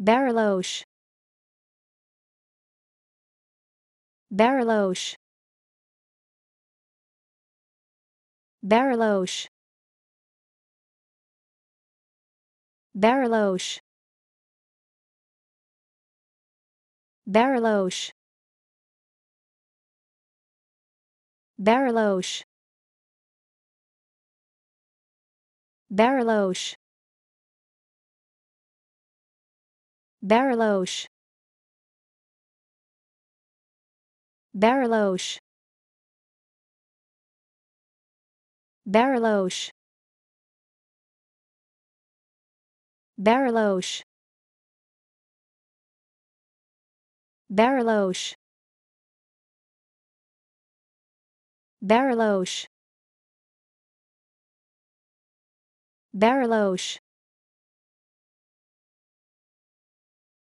Bariloche Bariloche Bariloche Bariloche Bariloche Bariloche Bariloche Bariloche Bariloche Bariloche Bariloche Bariloche Bariloche Bariloche